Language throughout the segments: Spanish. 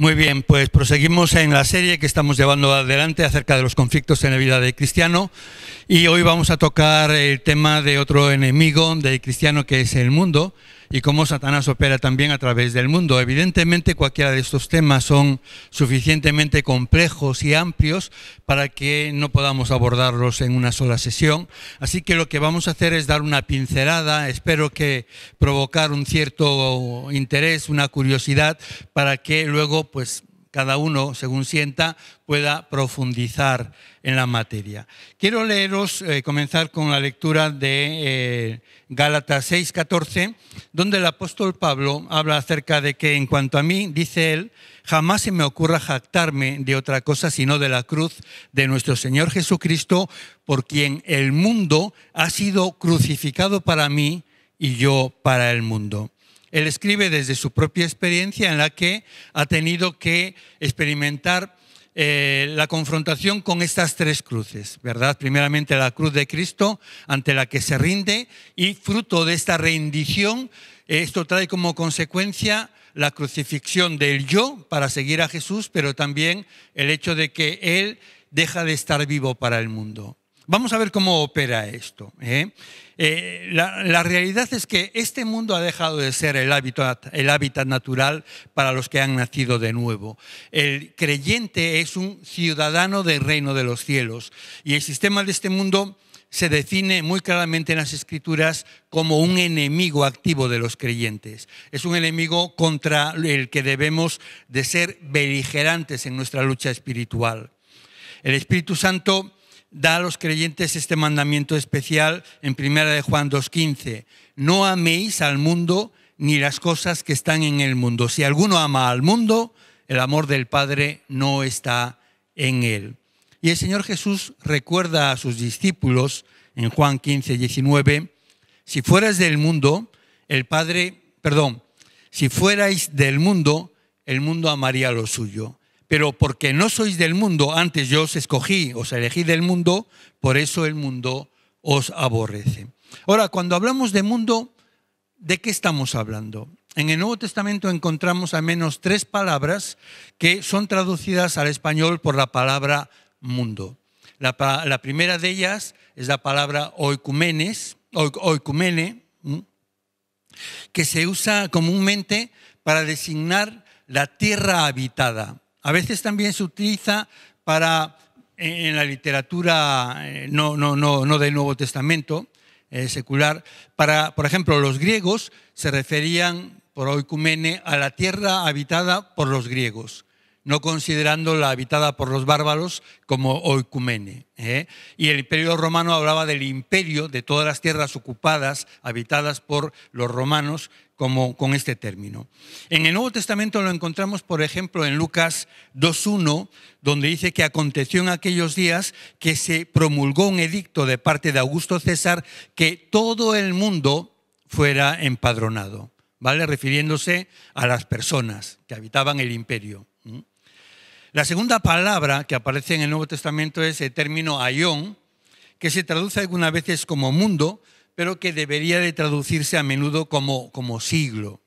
Muy bien, pues proseguimos en la serie que estamos llevando adelante acerca de los conflictos en la vida de cristiano y hoy vamos a tocar el tema de otro enemigo del cristiano que es el mundo y cómo Satanás opera también a través del mundo. Evidentemente cualquiera de estos temas son suficientemente complejos y amplios para que no podamos abordarlos en una sola sesión. Así que lo que vamos a hacer es dar una pincelada, espero que provocar un cierto interés, una curiosidad, para que luego pues cada uno, según sienta, pueda profundizar en la materia. Quiero leeros, eh, comenzar con la lectura de eh, Gálatas Gálatas 6:14, donde el apóstol Pablo habla acerca de que en cuanto a mí, dice él, jamás se me ocurra jactarme de otra cosa sino de la cruz de nuestro Señor Jesucristo, por quien el mundo ha sido crucificado para mí y yo para el mundo. Él escribe desde su propia experiencia en la que ha tenido que experimentar eh, la confrontación con estas tres cruces, ¿verdad? Primeramente la cruz de Cristo ante la que se rinde y fruto de esta rendición, eh, esto trae como consecuencia la crucifixión del yo para seguir a Jesús, pero también el hecho de que Él deja de estar vivo para el mundo. Vamos a ver cómo opera esto. ¿eh? Eh, la, realidad es que este mundo ha dejado de ser el hábitat, el hábitat natural para los que han nacido de nuevo. El creyente es un ciudadano del reino de los cielos y el sistema de este mundo se define muy claramente en las escrituras como un enemigo activo de los creyentes. Es un enemigo contra el que debemos de ser beligerantes en nuestra lucha espiritual. El Espíritu Santo da a los creyentes este mandamiento especial en Primera de Juan 2.15. No améis al mundo ni las cosas que están en el mundo. Si alguno ama al mundo, el amor del Padre no está en él. Y el Señor Jesús recuerda a sus discípulos en Juan 15.19 si fueras del mundo, el Padre, perdón, si fuerais del mundo, el mundo amaría lo suyo. Pero porque no sois del mundo, antes yo os escogí, os elegí del mundo, por eso el mundo os aborrece. Ahora, cuando hablamos de mundo, ¿de qué estamos hablando? En el Nuevo Testamento encontramos al menos tres palabras que son traducidas al español por la palabra mundo. La, primera de ellas es la palabra oikumenes, oikumene, que se usa comúnmente para designar la tierra habitada. A veces también se utiliza para, en la literatura eh, no, no, del Nuevo Testamento eh, secular, para, por ejemplo, los griegos se referían por oikumene a la tierra habitada por los griegos no considerando la habitada por los bárbaros como oicumene. ¿eh? Y el imperio romano hablaba del imperio de todas las tierras ocupadas, habitadas por los romanos, como con este término. En el Nuevo Testamento lo encontramos, por ejemplo, en Lucas 2.1, donde dice que aconteció en aquellos días que se promulgó un edicto de parte de Augusto César que todo el mundo fuera empadronado, ¿vale? Refiriéndose a las personas que habitaban el imperio. La segunda palabra que aparece en el Nuevo Testamento es el término ayón, que se traduce algunas veces como mundo, pero que debería de traducirse a menudo como, como siglo,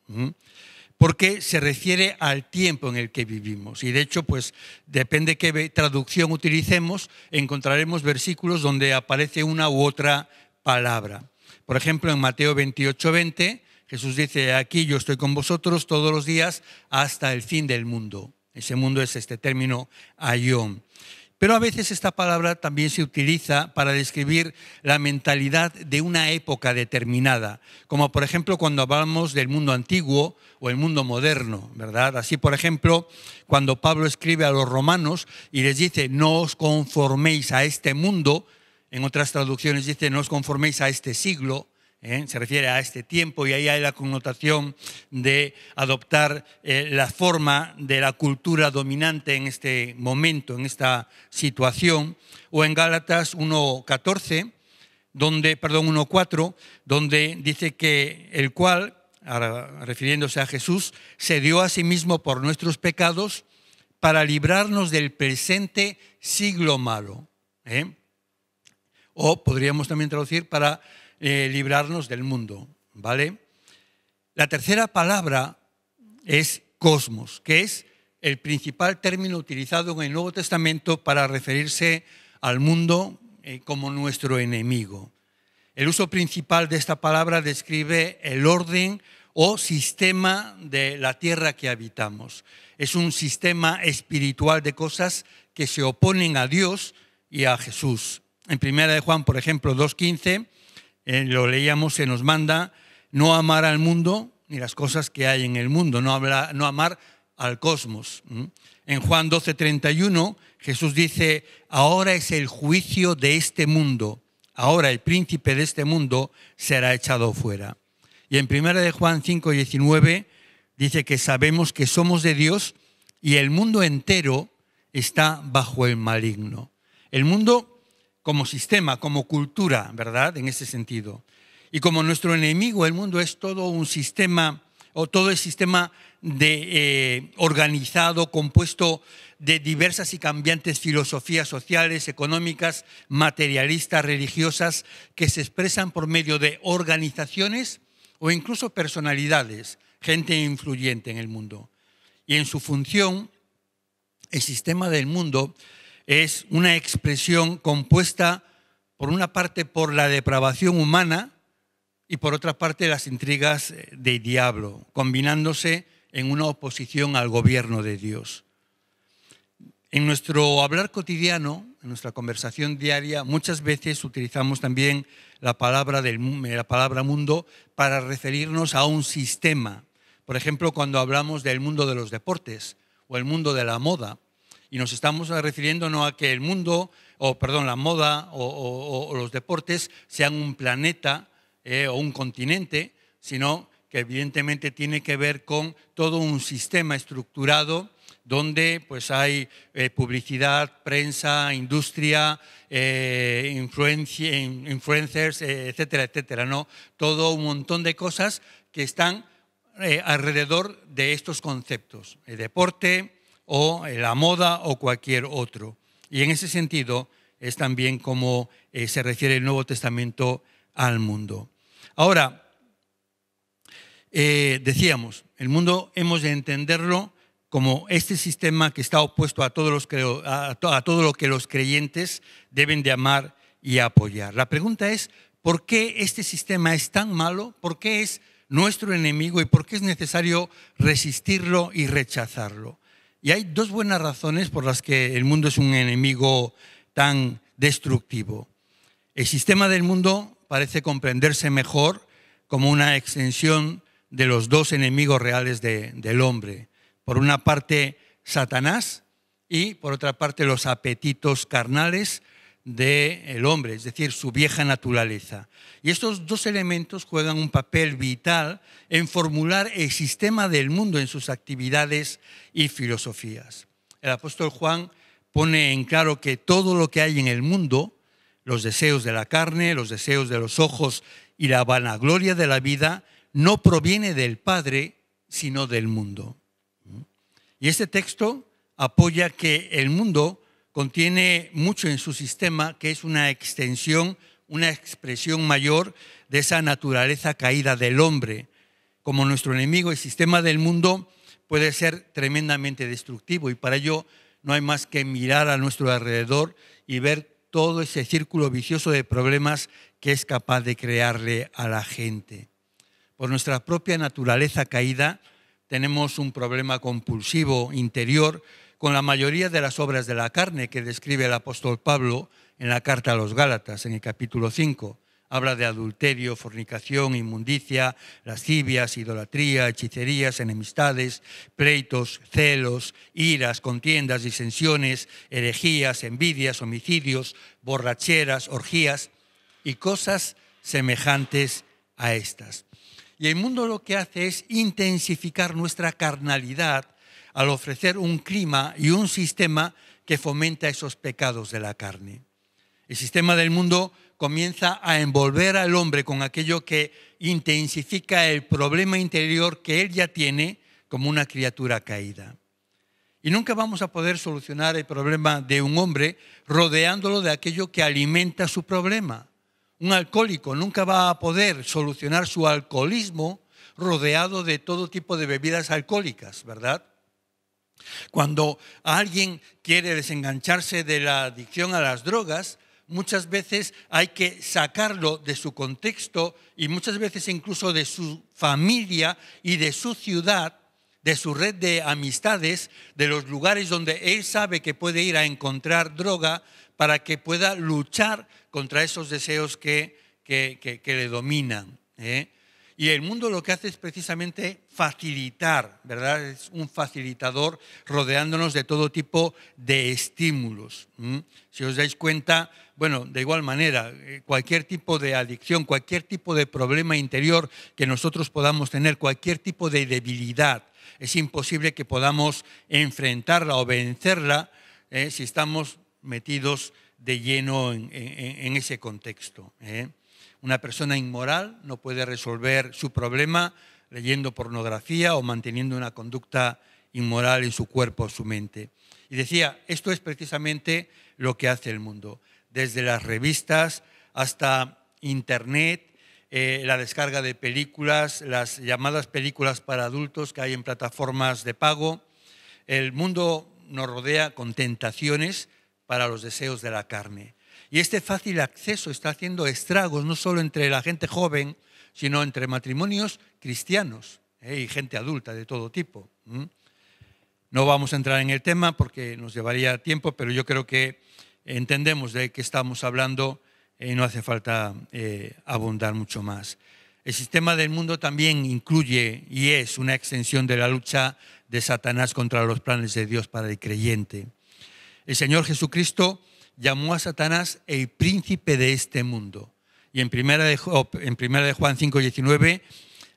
porque se refiere al tiempo en el que vivimos. Y de hecho, pues depende qué traducción utilicemos, encontraremos versículos donde aparece una u otra palabra. Por ejemplo, en Mateo 28, 20, Jesús dice, aquí yo estoy con vosotros todos los días hasta el fin del mundo. Ese mundo es este término ayón. Pero a veces esta palabra también se utiliza para describir la mentalidad de una época determinada, como por ejemplo cuando hablamos del mundo antiguo o el mundo moderno, ¿verdad? Así por ejemplo, cuando Pablo escribe a los romanos y les dice, no os conforméis a este mundo, en otras traducciones dice, no os conforméis a este siglo, ¿eh? se refiere a este tiempo y ahí hay la connotación de adoptar eh, la forma de la cultura dominante en este momento, en esta situación, o en Gálatas 1.14, donde, perdón, 1.4, donde dice que el cual, refiriéndose a Jesús, se dio a sí mismo por nuestros pecados para librarnos del presente siglo malo. ¿eh? O podríamos también traducir para eh, librarnos del mundo, ¿vale? La tercera palabra es cosmos, que es el principal término utilizado en el Nuevo Testamento para referirse al mundo eh, como nuestro enemigo. El uso principal de esta palabra describe el orden o sistema de la tierra que habitamos. Es un sistema espiritual de cosas que se oponen a Dios y a Jesús. En primera de Juan, por ejemplo, 2.15, eh, lo leíamos, se nos manda no amar al mundo ni las cosas que hay en el mundo, no, no amar al cosmos. En Juan 31, Jesús dice, ahora es el juicio de este mundo, ahora el príncipe de este mundo será echado fuera. Y en 1 de Juan 5:19 dice que sabemos que somos de Dios y el mundo entero está bajo el maligno. El mundo como sistema, como cultura, ¿verdad? En ese sentido. Y como nuestro enemigo, el mundo es todo un sistema, o todo el sistema de, eh, organizado, compuesto de diversas y cambiantes filosofías sociales, económicas, materialistas, religiosas, que se expresan por medio de organizaciones o incluso personalidades, gente influyente en el mundo. Y en su función, el sistema del mundo es una expresión compuesta por una parte por la depravación humana y por otra parte las intrigas eh, del diablo, combinándose en una oposición al gobierno de Dios. En nuestro hablar cotidiano, en nuestra conversación diaria, muchas veces utilizamos también la palabra, del, eh, la palabra mundo para referirnos a un sistema. Por ejemplo, cuando hablamos del mundo de los deportes o el mundo de la moda y nos estamos refiriendo no a que el mundo, o perdón, la moda o, los deportes sean un planeta eh, o un continente, sino que evidentemente tiene que ver con todo un sistema estructurado donde pues hay eh, publicidad, prensa, industria, eh, influencers, etcétera, etcétera, ¿no? Todo un montón de cosas que están alrededor de estos conceptos. El deporte, o la moda o cualquier otro. Y en ese sentido es también como eh, se refiere el Nuevo Testamento al mundo. Ahora, eh, decíamos, el mundo hemos de entenderlo como este sistema que está opuesto a, todos los, a todo lo que los creyentes deben de amar y apoyar. La pregunta es, ¿por qué este sistema es tan malo? ¿Por qué es nuestro enemigo y por qué es necesario resistirlo y rechazarlo? Y hay dos buenas razones por las que el mundo es un enemigo tan destructivo. El sistema del mundo parece comprenderse mejor como una extensión de los dos enemigos reales del hombre. Por una parte, Satanás y por otra parte, los apetitos carnales del hombre, es decir, su vieja naturaleza. Y estos dos elementos juegan un papel vital en formular el sistema del mundo en sus actividades y filosofías. El apóstol Juan pone en claro que todo lo que hay en el mundo, los deseos de la carne, los deseos de los ojos y la vanagloria de la vida, no proviene del Padre, sino del mundo. Y este texto apoya que el mundo contiene mucho en su sistema que es una extensión, una expresión mayor de esa naturaleza caída del hombre. Como nuestro enemigo, el sistema del mundo puede ser tremendamente destructivo y para ello no hay más que mirar a nuestro alrededor y ver todo ese círculo vicioso de problemas que es capaz de crearle a la gente. Por nuestra propia naturaleza caída, tenemos un problema compulsivo interior con la mayoría de las obras de la carne que describe el apóstol Pablo en la carta a los Gálatas, en el capítulo 5. Habla de adulterio, fornicación, inmundicia, lascivias, idolatría, hechicerías, enemistades, pleitos, celos, iras, contiendas, disensiones, herejías, envidias, homicidios, borracheras, orgías y cosas semejantes a estas. Y el mundo lo que hace es intensificar nuestra carnalidad al ofrecer un clima y un sistema que fomenta esos pecados de la carne. El sistema del mundo comienza a envolver al hombre con aquello que intensifica el problema interior que él ya tiene como una criatura caída. Y nunca vamos a poder solucionar el problema de un hombre rodeándolo de aquello que alimenta su problema. Un alcohólico nunca va a poder solucionar su alcoholismo rodeado de todo tipo de bebidas alcohólicas, ¿verdad? Cuando alguien quiere desengancharse de la adicción a las drogas, muchas veces hay que sacarlo de su contexto y muchas veces incluso de su familia y de su ciudad, de su red de amistades, de los lugares donde él sabe que puede ir a encontrar droga para que pueda luchar contra esos deseos que, le dominan. ¿eh? Y el mundo lo que hace es precisamente facilitar, ¿verdad? Es un facilitador rodeándonos de todo tipo de estímulos. Si os dais cuenta, bueno, de igual manera, eh, cualquier tipo de adicción, cualquier tipo de problema interior que nosotros podamos tener, cualquier tipo de debilidad, es imposible que podamos enfrentarla o vencerla ¿eh? si estamos metidos de lleno en, ese contexto. ¿eh? Una persona inmoral no puede resolver su problema leyendo pornografía o manteniendo una conducta inmoral en su cuerpo o su mente. Y decía, esto es precisamente lo que hace el mundo, desde las revistas hasta Internet, eh, la descarga de películas, las llamadas películas para adultos que hay en plataformas de pago. El mundo nos rodea con tentaciones para los deseos de la carne. Y este fácil acceso está haciendo estragos no solo entre la gente joven, sino entre matrimonios cristianos ¿eh? y gente adulta de todo tipo. No vamos a entrar en el tema porque nos llevaría tiempo, pero yo creo que entendemos de qué estamos hablando eh, y no hace falta eh, abundar mucho más. El sistema del mundo también incluye y es una extensión de la lucha de Satanás contra los planes de Dios para el creyente. El Señor Jesucristo llamó a Satanás el príncipe de este mundo. Y en primera de, en primera de Juan 5, 19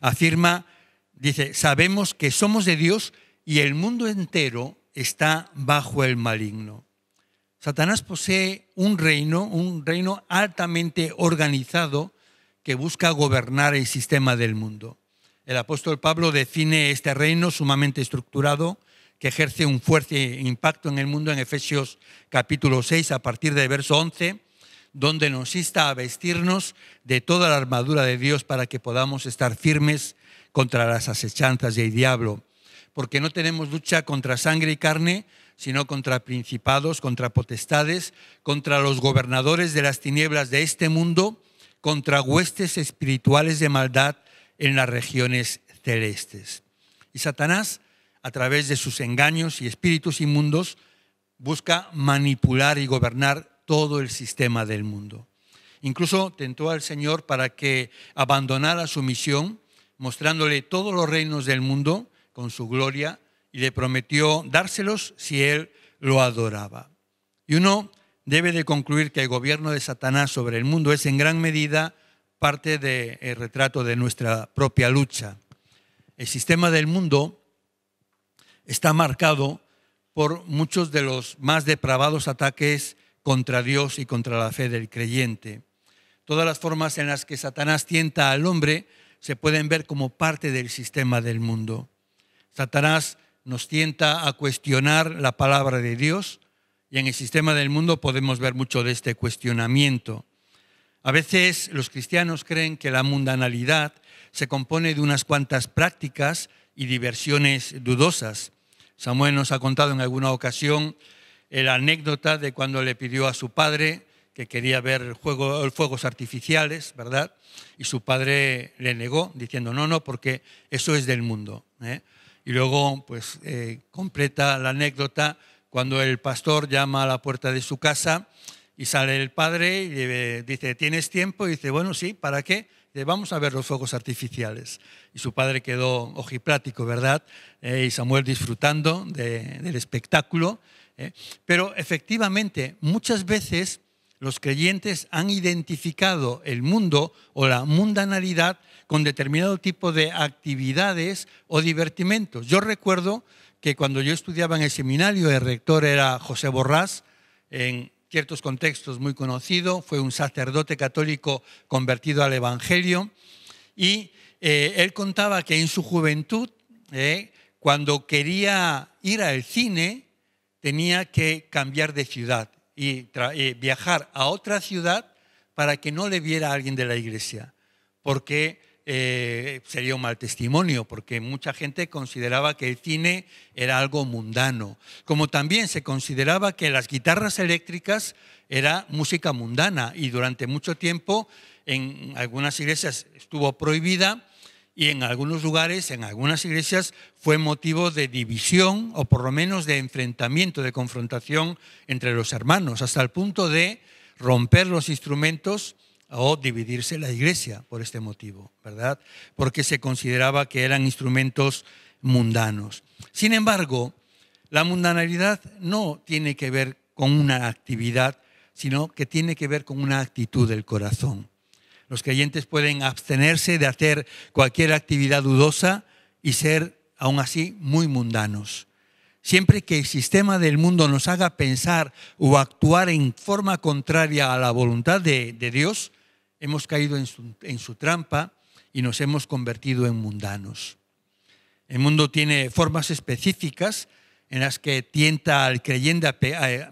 afirma, dice, sabemos que somos de Dios y el mundo entero está bajo el maligno. Satanás posee un reino, un reino altamente organizado que busca gobernar el sistema del mundo. El apóstol Pablo define este reino sumamente estructurado que ejerce un fuerte impacto en el mundo en Efesios capítulo 6 a partir del verso 11, donde nos insta a vestirnos de toda la armadura de Dios para que podamos estar firmes contra las acechanzas del diablo, porque no tenemos lucha contra sangre y carne, sino contra principados, contra potestades, contra los gobernadores de las tinieblas de este mundo, contra huestes espirituales de maldad en las regiones celestes. Y Satanás a través de sus engaños y espíritus inmundos, busca manipular y gobernar todo el sistema del mundo. Incluso tentó al Señor para que abandonara su misión, mostrándole todos los reinos del mundo con su gloria y le prometió dárselos si él lo adoraba. Y uno debe de concluir que el gobierno de Satanás sobre el mundo es en gran medida parte del retrato de nuestra propia lucha. El sistema del mundo está marcado por muchos de los más depravados ataques contra Dios y contra la fe del creyente. Todas las formas en las que Satanás tienta al hombre se pueden ver como parte del sistema del mundo. Satanás nos tienta a cuestionar la palabra de Dios y en el sistema del mundo podemos ver mucho de este cuestionamiento. A veces los cristianos creen que la mundanalidad se compone de unas cuantas prácticas y diversiones dudosas. Samuel nos ha contado en alguna ocasión la anécdota de cuando le pidió a su padre que quería ver juego, fuegos artificiales, ¿verdad? Y su padre le negó, diciendo, no, no, porque eso es del mundo. ¿eh? Y luego, pues, eh, completa la anécdota cuando el pastor llama a la puerta de su casa y sale el padre y le dice, ¿tienes tiempo? Y dice, bueno, sí, ¿para qué? vamos a ver los fuegos artificiales. Y su padre quedó ojiplático, ¿verdad? Eh, y Samuel disfrutando del espectáculo. ¿eh? Pero efectivamente, muchas veces los creyentes han identificado el mundo o la mundanalidad con determinado tipo de actividades o divertimentos. Yo recuerdo que cuando yo estudiaba en el seminario, el rector era José Borrás, en ciertos contextos muy conocido, fue un sacerdote católico convertido al Evangelio y eh, él contaba que en su juventud, eh, cuando quería ir al cine, tenía que cambiar de ciudad y eh, viajar a otra ciudad para que no le viera a alguien de la iglesia, porque eh, sería un mal testimonio, porque mucha gente consideraba que el cine era algo mundano, como también se consideraba que las guitarras eléctricas era música mundana y durante mucho tiempo en algunas iglesias estuvo prohibida y en algunos lugares, en algunas iglesias, fue motivo de división o por lo menos de enfrentamiento, de confrontación entre los hermanos, hasta el punto de romper los instrumentos o dividirse la iglesia por este motivo, ¿verdad? Porque se consideraba que eran instrumentos mundanos. Sin embargo, la mundanalidad no tiene que ver con una actividad, sino que tiene que ver con una actitud del corazón. Los creyentes pueden abstenerse de hacer cualquier actividad dudosa y ser aún así muy mundanos. Siempre que el sistema del mundo nos haga pensar o actuar en forma contraria a la voluntad de, de Dios, hemos caído en su, trampa y nos hemos convertido en mundanos. El mundo tiene formas específicas en las que tienta al creyente a, eh,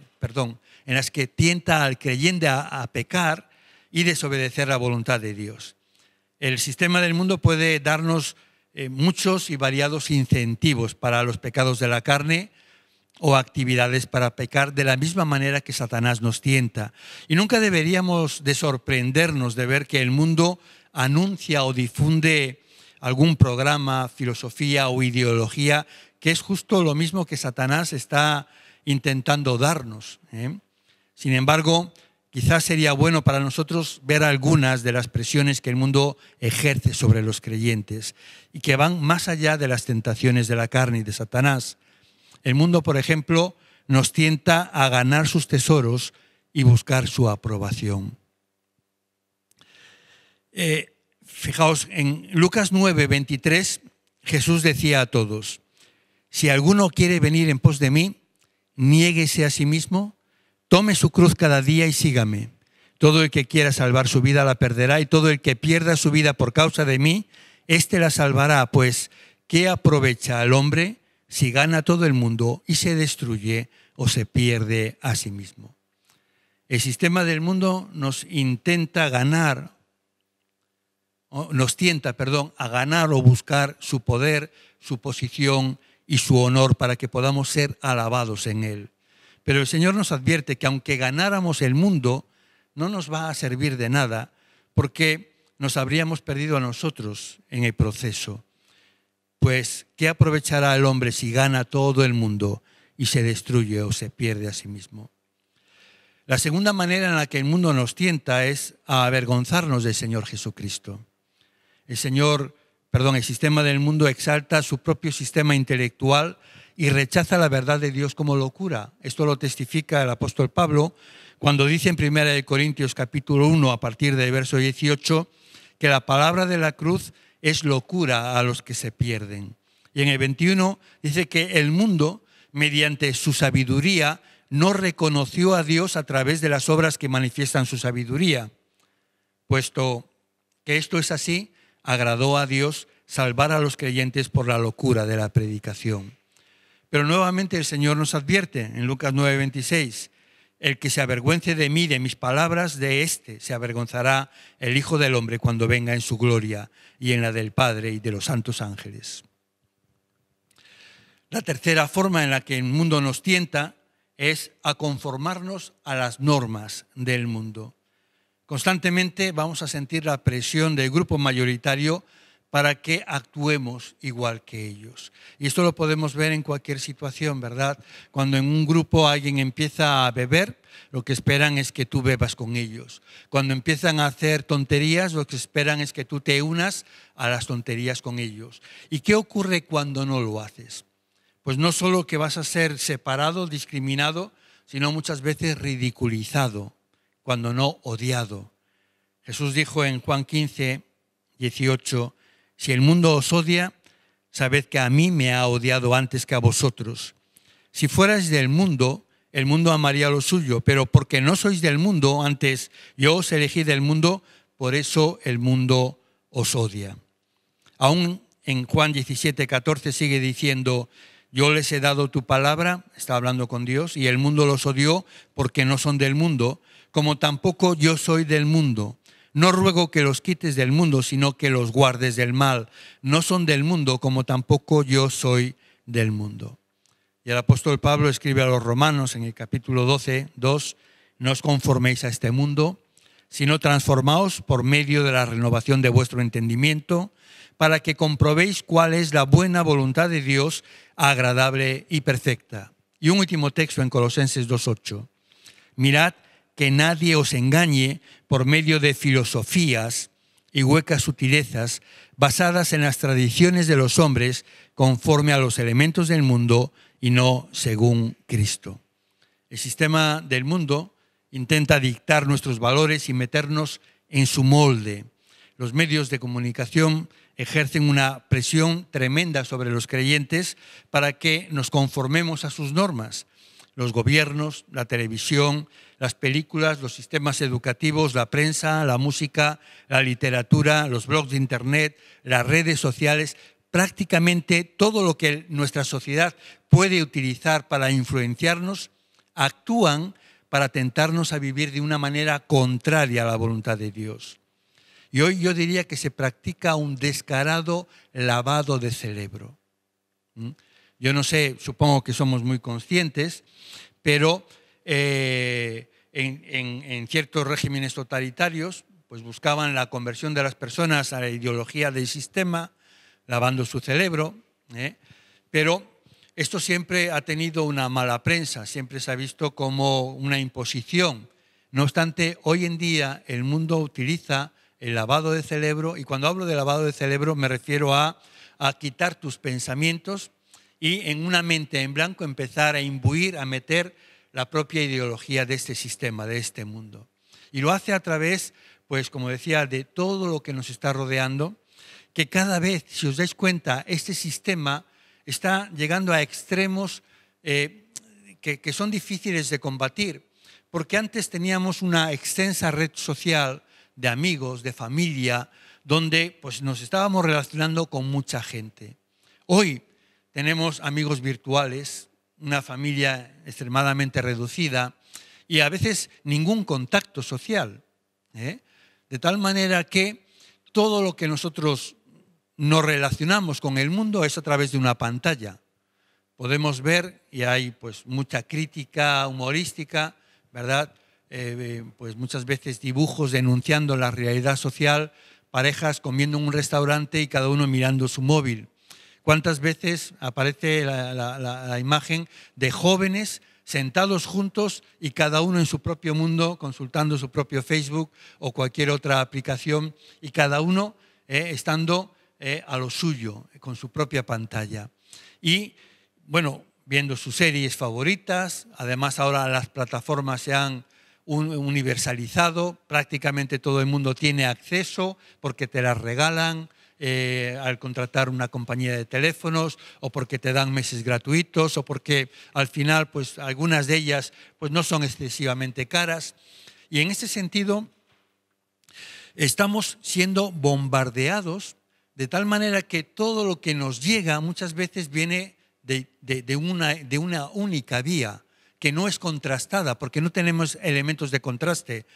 en las que tienta al creyente a, pecar y desobedecer la voluntad de Dios. El sistema del mundo puede darnos eh, muchos y variados incentivos para los pecados de la carne, o actividades para pecar de la misma manera que Satanás nos tienta. Y nunca deberíamos de sorprendernos de ver que el mundo anuncia o difunde algún programa, filosofía o ideología que es justo lo mismo que Satanás está intentando darnos. ¿eh? Sin embargo, quizás sería bueno para nosotros ver algunas de las presiones que el mundo ejerce sobre los creyentes y que van más allá de las tentaciones de la carne y de Satanás. El mundo, por ejemplo, nos tienta a ganar sus tesoros y buscar su aprobación. Eh, fijaos, en Lucas 9, 23, Jesús decía a todos, si alguno quiere venir en pos de mí, niéguese a sí mismo, tome su cruz cada día y sígame. Todo el que quiera salvar su vida la perderá y todo el que pierda su vida por causa de mí, éste la salvará, pues ¿qué aprovecha al hombre si gana todo el mundo y se destruye o se pierde a sí mismo. El sistema del mundo nos intenta ganar, nos tienta, perdón, a ganar o buscar su poder, su posición y su honor para que podamos ser alabados en él. Pero el Señor nos advierte que aunque ganáramos el mundo, no nos va a servir de nada porque nos habríamos perdido a nosotros en el proceso. Pues, ¿qué aprovechará el hombre si gana todo el mundo y se destruye o se pierde a sí mismo? La segunda manera en la que el mundo nos tienta es a avergonzarnos del Señor Jesucristo. El Señor, perdón, el sistema del mundo exalta su propio sistema intelectual y rechaza la verdad de Dios como locura. Esto lo testifica el apóstol Pablo cuando dice en 1 Corintios capítulo 1 a partir del verso 18 que la palabra de la cruz es locura a los que se pierden. Y en el 21 dice que el mundo, mediante su sabiduría, no reconoció a Dios a través de las obras que manifiestan su sabiduría. Puesto que esto es así, agradó a Dios salvar a los creyentes por la locura de la predicación. Pero nuevamente el Señor nos advierte en Lucas 9:26, el que se avergüence de mí, de mis palabras, de éste se avergonzará el Hijo del Hombre cuando venga en su gloria y en la del Padre y de los santos ángeles. La tercera forma en la que el mundo nos tienta es a conformarnos a las normas del mundo. Constantemente vamos a sentir la presión del grupo mayoritario para que actuemos igual que ellos. Y esto lo podemos ver en cualquier situación, ¿verdad? Cuando en un grupo alguien empieza a beber, lo que esperan es que tú bebas con ellos. Cuando empiezan a hacer tonterías, lo que esperan es que tú te unas a las tonterías con ellos. ¿Y qué ocurre cuando no lo haces? Pues no solo que vas a ser separado, discriminado, sino muchas veces ridiculizado, cuando no odiado. Jesús dijo en Juan 15, 18, si el mundo os odia, sabed que a mí me ha odiado antes que a vosotros. Si fuerais del mundo, el mundo amaría lo suyo, pero porque no sois del mundo, antes yo os elegí del mundo, por eso el mundo os odia. Aún en Juan 17, 14 sigue diciendo, yo les he dado tu palabra, está hablando con Dios, y el mundo los odió porque no son del mundo, como tampoco yo soy del mundo. No ruego que los quites del mundo, sino que los guardes del mal. No son del mundo, como tampoco yo soy del mundo. Y el apóstol Pablo escribe a los romanos en el capítulo 12, 2, no os conforméis a este mundo, sino transformaos por medio de la renovación de vuestro entendimiento, para que comprobéis cuál es la buena voluntad de Dios, agradable y perfecta. Y un último texto en Colosenses 2.8. Mirad que nadie os engañe por medio de filosofías y huecas sutilezas basadas en las tradiciones de los hombres conforme a los elementos del mundo y no según Cristo. El sistema del mundo intenta dictar nuestros valores y meternos en su molde. Los medios de comunicación ejercen una presión tremenda sobre los creyentes para que nos conformemos a sus normas. Los gobiernos, la televisión, las películas, los sistemas educativos, la prensa, la música, la literatura, los blogs de Internet, las redes sociales, prácticamente todo lo que nuestra sociedad puede utilizar para influenciarnos, actúan para tentarnos a vivir de una manera contraria a la voluntad de Dios. Y hoy yo diría que se practica un descarado lavado de cerebro. ¿Mm? Yo no sé, supongo que somos muy conscientes, pero eh, en, ciertos regímenes totalitarios, pues buscaban la conversión de las personas a la ideología del sistema, lavando su cerebro, ¿eh? pero esto siempre ha tenido una mala prensa, siempre se ha visto como una imposición. No obstante, hoy en día el mundo utiliza el lavado de cerebro, y cuando hablo de lavado de cerebro me refiero a, a quitar tus pensamientos y en una mente en blanco empezar a imbuir, a meter la propia ideología de este sistema, de este mundo. Y lo hace a través, pues como decía, de todo lo que nos está rodeando, que cada vez, si os dais cuenta, este sistema está llegando a extremos eh, que, que son difíciles de combatir, porque antes teníamos una extensa red social de amigos, de familia, donde pues, nos estábamos relacionando con mucha gente. Hoy tenemos amigos virtuales, una familia extremadamente reducida y a veces ningún contacto social. ¿eh? De tal manera que todo lo que nosotros nos relacionamos con el mundo es a través de una pantalla. Podemos ver, y hay pues mucha crítica humorística, ¿verdad? Eh, eh, pues muchas veces dibujos denunciando la realidad social, parejas comiendo en un restaurante y cada uno mirando su móvil cuántas veces aparece la, imagen de jóvenes sentados juntos y cada uno en su propio mundo, consultando su propio Facebook o cualquier otra aplicación, y cada uno eh, estando eh, a lo suyo, con su propia pantalla. Y bueno, viendo sus series favoritas, además ahora las plataformas se han universalizado, prácticamente todo el mundo tiene acceso porque te las regalan, eh, al contratar una compañía de teléfonos o porque te dan meses gratuitos o porque al final pues algunas de ellas pues no son excesivamente caras. Y en ese sentido estamos siendo bombardeados de tal manera que todo lo que nos llega muchas veces viene de una única vía que no es contrastada porque no tenemos elementos de contraste.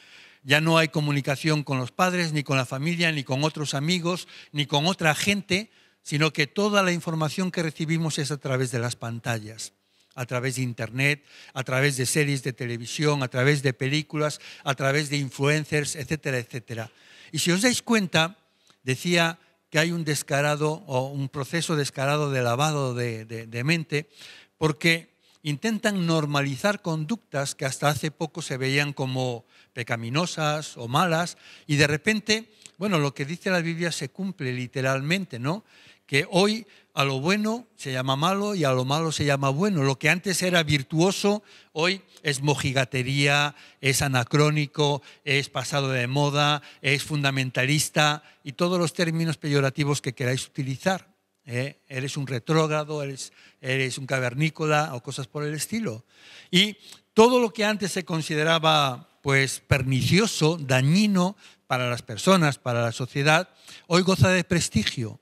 Ya no hay comunicación con los padres, ni con la familia, ni con otros amigos, ni con otra gente, sino que toda la información que recibimos es a través de las pantallas, a través de Internet, a través de series de televisión, a través de películas, a través de influencers, etcétera, etcétera. Y si os dais cuenta, decía que hay un descarado o un proceso descarado de lavado de, mente, porque intentan normalizar conductas que hasta hace poco se veían como pecaminosas o malas y de repente, bueno, lo que dice la Biblia se cumple literalmente, ¿no? Que hoy a lo bueno se llama malo y a lo malo se llama bueno. Lo que antes era virtuoso, hoy es mojigatería, es anacrónico, es pasado de moda, es fundamentalista y todos los términos peyorativos que queráis utilizar. ¿eh? eres un retrógrado, eres, eres un cavernícola o cosas por el estilo. Y todo lo que antes se consideraba pues pernicioso, dañino para las personas, para la sociedad, hoy goza de prestigio.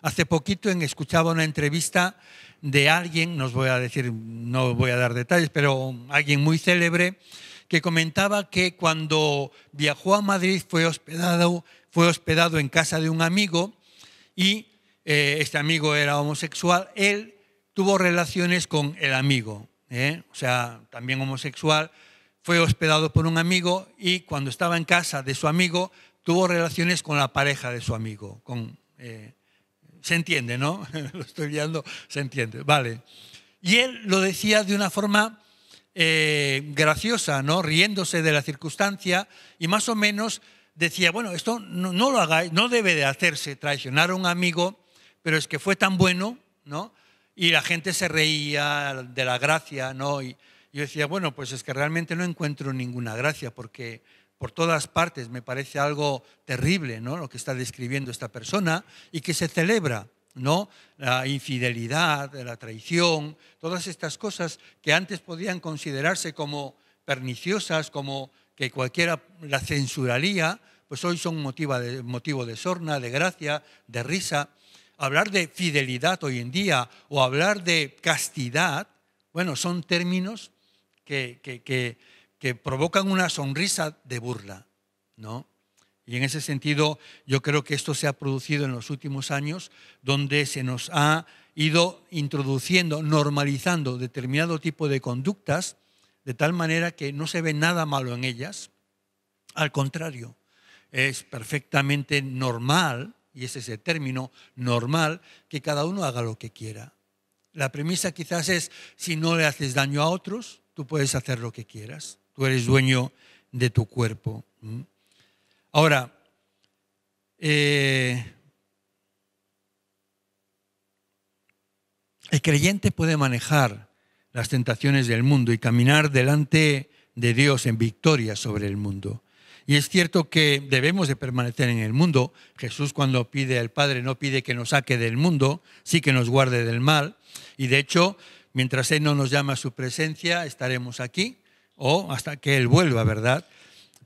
Hace poquito escuchaba una entrevista de alguien, no os voy a decir, no voy a dar detalles, pero alguien muy célebre que comentaba que cuando viajó a Madrid fue hospedado, fue hospedado en casa de un amigo y eh, este amigo era homosexual, él tuvo relaciones con el amigo, ¿eh? o sea, también homosexual, fue hospedado por un amigo y cuando estaba en casa de su amigo tuvo relaciones con la pareja de su amigo. Eh, se entiende, ¿no? lo estoy viendo se entiende, vale. Y él lo decía de una forma graciosa, ¿no? Riéndose de la circunstancia y más o menos decía, bueno, esto no, lo hagáis, no debe de hacerse, traicionar a un amigo pero es que fue tan bueno, ¿no? Y la gente se reía de la gracia, ¿no? Y yo decía, bueno, pues es que realmente no encuentro ninguna gracia, porque por todas partes me parece algo terrible, ¿no? Lo que está describiendo esta persona y que se celebra, ¿no? La infidelidad, la traición, todas estas cosas que antes podían considerarse como perniciosas, como que cualquiera la censuraría, pues hoy son motivo de, motivo de sorna, de gracia, de risa hablar de fidelidad hoy en día o hablar de castidad, bueno, son términos que, que, provocan una sonrisa de burla, ¿no? Y en ese sentido, yo creo que esto se ha producido en los últimos años, donde se nos ha ido introduciendo, normalizando determinado tipo de conductas, de tal manera que no se ve nada malo en ellas. Al contrario, es perfectamente normal y ese es el término normal, que cada uno haga lo que quiera. La premisa quizás es, si no le haces daño a otros, tú puedes hacer lo que quieras. Tú eres dueño de tu cuerpo. Ahora, eh, el creyente puede manejar las tentaciones del mundo y caminar delante de Dios en victoria sobre el mundo. Y es cierto que debemos de permanecer en el mundo. Jesús cuando pide al Padre no pide que nos saque del mundo, sí que nos guarde del mal. Y de hecho, mientras Él no nos llama a su presencia, estaremos aquí o hasta que Él vuelva, ¿verdad?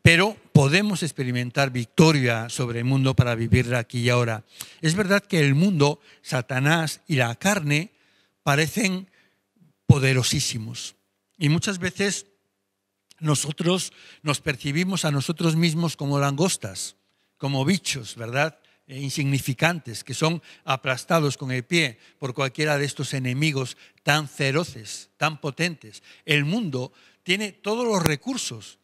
Pero podemos experimentar victoria sobre el mundo para vivirla aquí y ahora. Es verdad que el mundo, Satanás y la carne parecen poderosísimos. Y muchas veces nosotros nos percibimos a nosotros mismos como langostas, como bichos, ¿verdad? E insignificantes, que son aplastados con el pie por cualquiera de estos enemigos tan feroces, tan potentes. El mundo tiene todos los recursos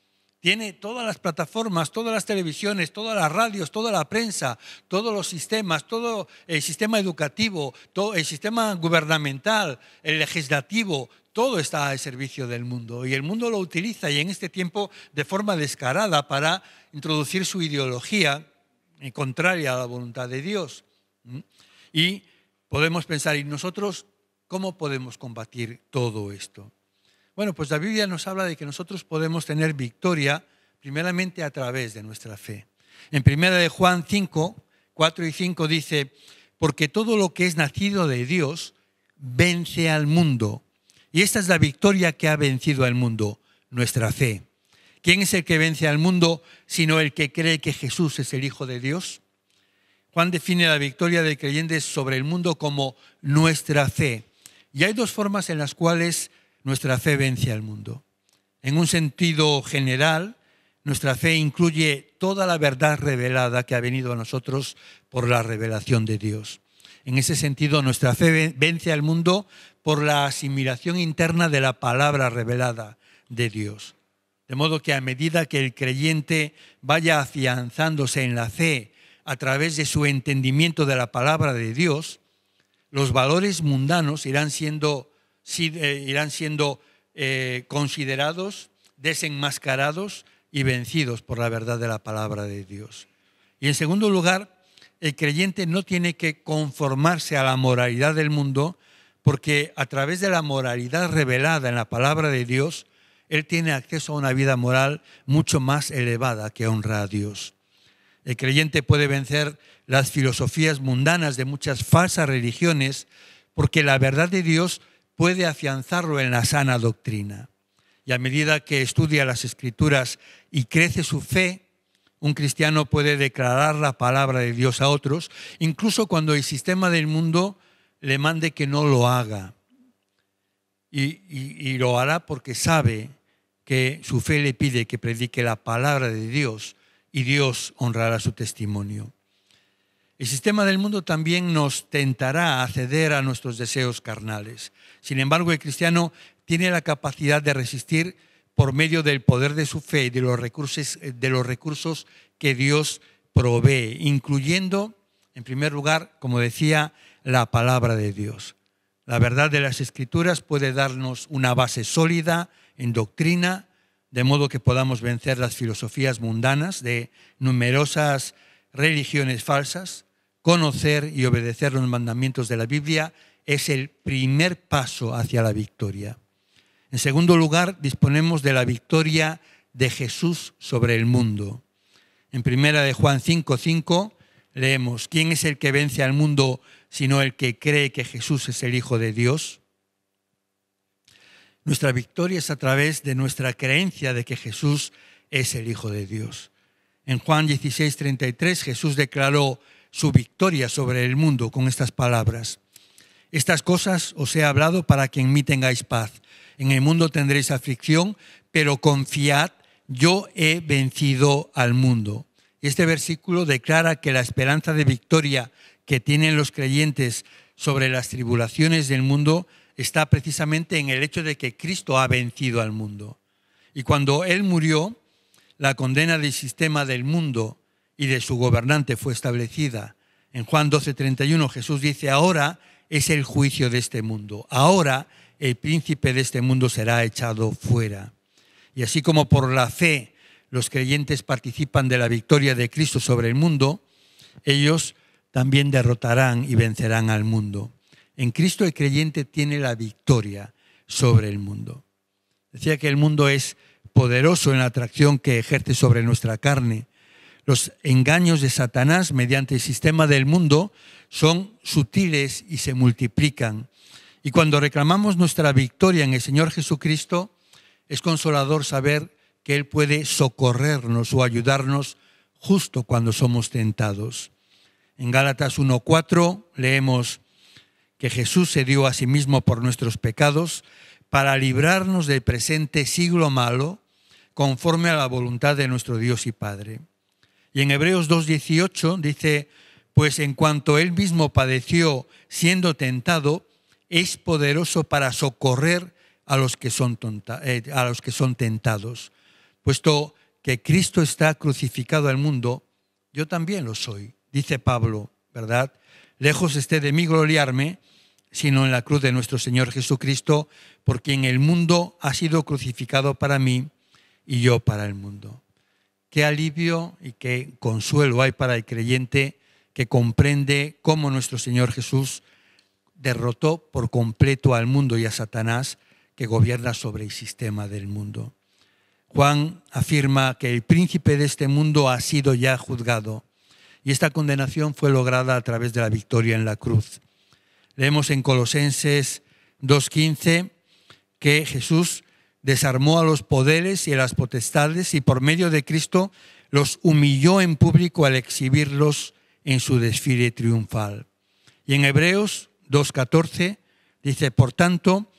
tiene todas las plataformas, todas las televisiones, todas las radios, toda la prensa, todos los sistemas, todo el sistema educativo, todo el sistema gubernamental, el legislativo, todo está al servicio del mundo y el mundo lo utiliza y en este tiempo de forma descarada para introducir su ideología eh, contraria a la voluntad de Dios. ¿Mm? Y podemos pensar, ¿y nosotros cómo podemos combatir todo esto? Bueno, pues la Biblia nos habla de que nosotros podemos tener victoria primeramente a través de nuestra fe. En primera de Juan 5, 4 y 5 dice, porque todo lo que es nacido de Dios vence al mundo. Y esta es la victoria que ha vencido al mundo, nuestra fe. ¿Quién es el que vence al mundo sino el que cree que Jesús es el Hijo de Dios? Juan define la victoria del creyente sobre el mundo como nuestra fe. Y hay dos formas en las cuales nuestra fe vence al mundo. En un sentido general, nuestra fe incluye toda la verdad revelada que ha venido a nosotros por la revelación de Dios. En ese sentido, nuestra fe vence al mundo por la asimilación interna de la palabra revelada de Dios. De modo que a medida que el creyente vaya afianzándose en la fe a través de su entendimiento de la palabra de Dios, los valores mundanos irán siendo eh, irán siendo eh, considerados, desenmascarados y vencidos por la verdad de la palabra de Dios. Y en segundo lugar, el creyente no tiene que conformarse a la moralidad del mundo, porque a través de la moralidad revelada en la palabra de Dios, él tiene acceso a una vida moral mucho más elevada que honra a Dios. El creyente puede vencer las filosofías mundanas de muchas falsas religiones, porque la verdad de Dios puede afianzarlo en la sana doctrina. Y a medida que estudia las escrituras y crece su fe, un cristiano puede declarar la palabra de Dios a otros, incluso cuando el sistema del mundo le mande que no lo haga. Y, lo hará porque sabe que su fe le pide que predique la palabra de Dios y Dios honrará su testimonio. El sistema del mundo también nos tentará a ceder a nuestros deseos carnales. Sin embargo, el cristiano tiene la capacidad de resistir por medio del poder de su fe y de los recursos, eh, de los recursos que Dios provee, incluyendo, en primer lugar, como decía, la palabra de Dios. La verdad de las escrituras puede darnos una base sólida en doctrina, de modo que podamos vencer las filosofías mundanas de numerosas religiones falsas, conocer y obedecer los mandamientos de la Biblia es el primer paso hacia la victoria. En segundo lugar, disponemos de la victoria de Jesús sobre el mundo. En primera de Juan 5:5 leemos, ¿quién es el que vence al mundo sino el que cree que Jesús es el Hijo de Dios? Nuestra victoria es a través de nuestra creencia de que Jesús es el Hijo de Dios. En Juan 16, 33, Jesús declaró su victoria sobre el mundo con estas palabras. Estas cosas os he hablado para que en mí tengáis paz. En el mundo tendréis aflicción, pero confiad, yo he vencido al mundo. Este versículo declara que la esperanza de victoria que tienen los creyentes sobre las tribulaciones del mundo está precisamente en el hecho de que Cristo ha vencido al mundo. Y cuando Él murió, la condena del sistema del mundo y de su gobernante fue establecida. En Juan 12:31 Jesús dice, ahora es el juicio de este mundo, ahora el príncipe de este mundo será echado fuera. Y así como por la fe los creyentes participan de la victoria de Cristo sobre el mundo, ellos también derrotarán y vencerán al mundo. En Cristo el creyente tiene la victoria sobre el mundo. Decía que el mundo es poderoso en la atracción que ejerce sobre nuestra carne. Los engaños de Satanás mediante el sistema del mundo son sutiles y se multiplican. Y cuando reclamamos nuestra victoria en el Señor Jesucristo, es consolador saber que Él puede socorrernos o ayudarnos justo cuando somos tentados. En Gálatas 1.4 leemos que Jesús se dio a sí mismo por nuestros pecados para librarnos del presente siglo malo conforme a la voluntad de nuestro Dios y Padre. Y en Hebreos 2.18 dice, pues en cuanto él mismo padeció siendo tentado, es poderoso para socorrer a los que son, eh, a los que son tentados. Puesto que Cristo está crucificado al mundo, yo también lo soy, dice Pablo, ¿verdad? Lejos esté de mí gloriarme, sino en la cruz de nuestro Señor Jesucristo, por quien el mundo ha sido crucificado para mí y yo para el mundo. Qué alivio y qué consuelo hay para el creyente que comprende cómo nuestro Señor Jesús derrotó por completo al mundo y a Satanás que gobierna sobre el sistema del mundo. Juan afirma que el príncipe de este mundo ha sido ya juzgado y esta condenación fue lograda a través de la victoria en la cruz. Leemos en Colosenses 2.15 que Jesús desarmó a los poderes y a las potestades y por medio de Cristo los humilló en público al exhibirlos en su desfile triunfal. Y en Hebreos 2.14 dice, por tanto,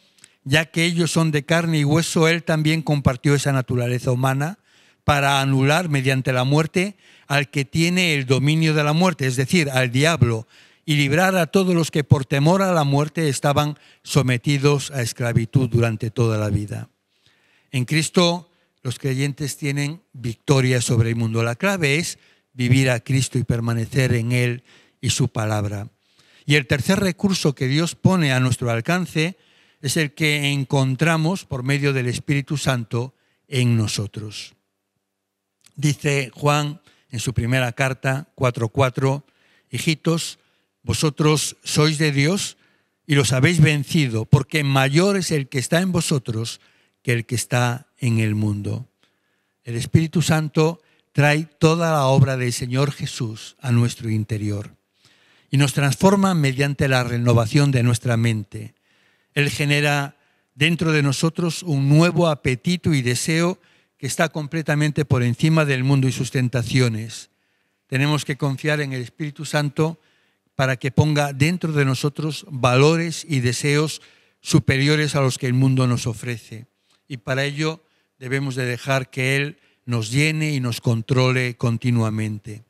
ya que ellos son de carne y hueso, Él también compartió esa naturaleza humana para anular mediante la muerte al que tiene el dominio de la muerte, es decir, al diablo, y librar a todos los que por temor a la muerte estaban sometidos a esclavitud durante toda la vida. En Cristo los creyentes tienen victoria sobre el mundo. La clave es vivir a Cristo y permanecer en Él y su palabra. Y el tercer recurso que Dios pone a nuestro alcance es el que encontramos por medio del Espíritu Santo en nosotros. Dice Juan en su primera carta 4.4, hijitos, vosotros sois de Dios y los habéis vencido, porque mayor es el que está en vosotros que el que está en el mundo. El Espíritu Santo trae toda la obra del Señor Jesús a nuestro interior y nos transforma mediante la renovación de nuestra mente. Él genera dentro de nosotros un nuevo apetito y deseo que está completamente por encima del mundo y sus tentaciones. Tenemos que confiar en el Espíritu Santo para que ponga dentro de nosotros valores y deseos superiores a los que el mundo nos ofrece y para ello debemos de dejar que Él nos llene y nos controle continuamente.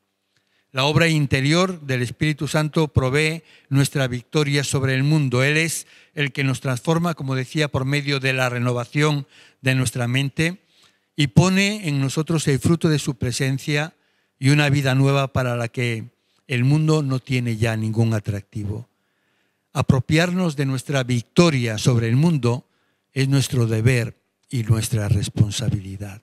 La obra interior del Espíritu Santo provee nuestra victoria sobre el mundo. Él es el que nos transforma, como decía, por medio de la renovación de nuestra mente y pone en nosotros el fruto de su presencia y una vida nueva para la que el mundo no tiene ya ningún atractivo. Apropiarnos de nuestra victoria sobre el mundo es nuestro deber y nuestra responsabilidad.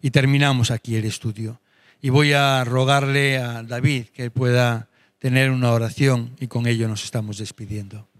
Y terminamos aquí el estudio. Y voy a rogarle a David que pueda tener una oración y con ello nos estamos despidiendo.